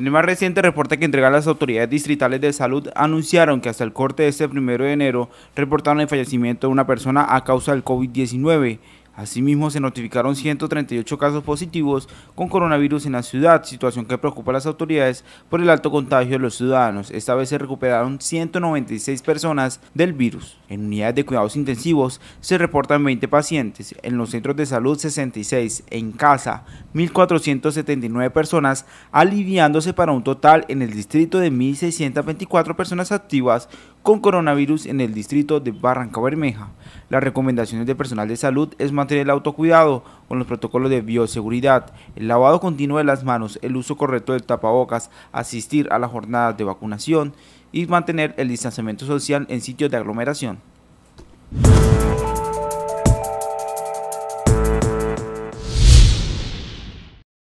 En el más reciente reporte que entregaron las autoridades distritales de salud, anunciaron que hasta el corte de este primero de enero reportaron el fallecimiento de una persona a causa del COVID-19. Asimismo, se notificaron 138 casos positivos con coronavirus en la ciudad, situación que preocupa a las autoridades por el alto contagio de los ciudadanos. Esta vez se recuperaron 196 personas del virus. En unidades de cuidados intensivos se reportan 20 pacientes, en los centros de salud 66, en casa 1.479 personas, aliviándose para un total en el distrito de 1.624 personas activas con coronavirus en el distrito de Barranca Bermeja. Las recomendaciones del personal de salud es mantener el autocuidado con los protocolos de bioseguridad, el lavado continuo de las manos, el uso correcto del tapabocas, asistir a las jornadas de vacunación y mantener el distanciamiento social en sitios de aglomeración.